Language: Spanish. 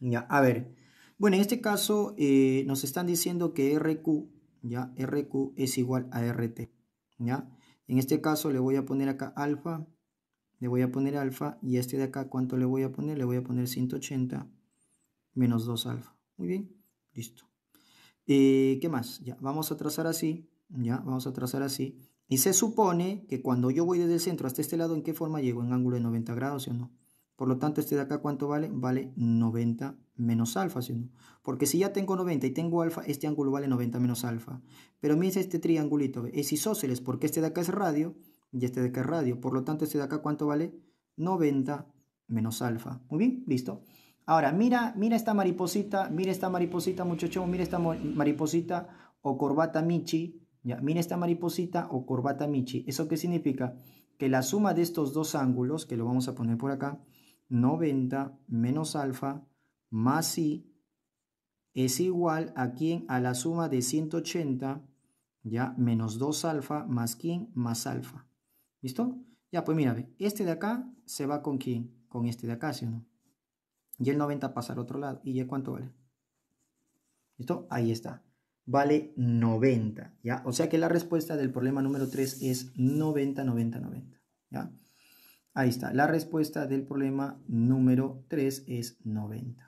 Ya, a ver. Bueno, en este caso eh, nos están diciendo que RQ, ya, RQ es igual a RT, ya. En este caso le voy a poner acá alfa, le voy a poner alfa, y este de acá, ¿cuánto le voy a poner? Le voy a poner 180 menos 2 alfa. Muy bien, listo. Eh, ¿Qué más? Ya, vamos a trazar así, ya, vamos a trazar así. Y se supone que cuando yo voy desde el centro hasta este lado, ¿en qué forma llego? En ángulo de 90 grados, o no? Por lo tanto, este de acá, ¿cuánto vale? Vale 90 menos alfa, ¿sí Porque si ya tengo 90 y tengo alfa, este ángulo vale 90 menos alfa. Pero mire este triangulito, es isósceles, porque este de acá es radio y este de acá es radio. Por lo tanto, este de acá, ¿cuánto vale? 90 menos alfa. Muy bien, listo. Ahora, mira, mira esta mariposita, mira esta mariposita, muchachos. mira esta mariposita o corbata Michi. Ya, mira esta mariposita o corbata Michi. ¿Eso qué significa? Que la suma de estos dos ángulos, que lo vamos a poner por acá, 90 menos alfa más i es igual a quién a la suma de 180 ya menos 2 alfa más quién más alfa. ¿Listo? Ya, pues mira, este de acá se va con quién? Con este de acá, ¿sí o no? Y el 90 pasa al otro lado. ¿Y ya cuánto vale? ¿Listo? Ahí está. Vale 90, ¿ya? O sea que la respuesta del problema número 3 es 90, 90, 90, ¿ya? Ahí está. La respuesta del problema número 3 es 90.